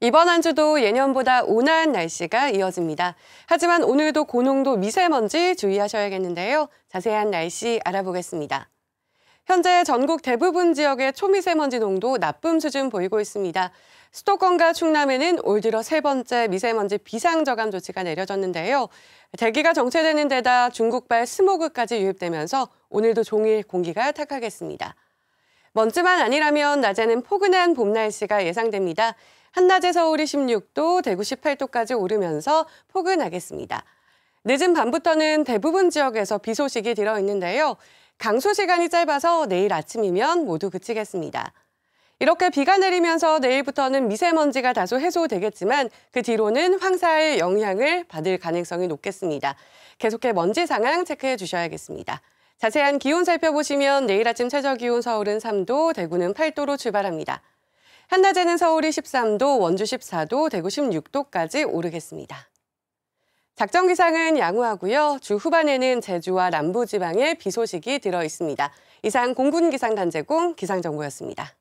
이번 한 주도 예년보다 온화한 날씨가 이어집니다. 하지만 오늘도 고농도 미세먼지 주의하셔야겠는데요. 자세한 날씨 알아보겠습니다. 현재 전국 대부분 지역의 초미세먼지 농도 나쁨 수준 보이고 있습니다. 수도권과 충남에는 올 들어 세 번째 미세먼지 비상저감 조치가 내려졌는데요. 대기가 정체되는 데다 중국발 스모그까지 유입되면서 오늘도 종일 공기가 탁하겠습니다. 먼지만 아니라면 낮에는 포근한 봄 날씨가 예상됩니다. 한낮의 서울이 16도, 대구 18도까지 오르면서 포근하겠습니다. 늦은 밤부터는 대부분 지역에서 비 소식이 들어있는데요. 강수 시간이 짧아서 내일 아침이면 모두 그치겠습니다. 이렇게 비가 내리면서 내일부터는 미세먼지가 다소 해소되겠지만 그 뒤로는 황사의 영향을 받을 가능성이 높겠습니다. 계속해 먼지 상황 체크해 주셔야겠습니다. 자세한 기온 살펴보시면 내일 아침 최저 기온 서울은 3도, 대구는 8도로 출발합니다. 한낮에는 서울이 13도, 원주 14도, 대구 16도까지 오르겠습니다. 작전 기상은 양호하고요. 주 후반에는 제주와 남부 지방에 비 소식이 들어 있습니다. 이상 공군 기상 단제공 기상 정보였습니다.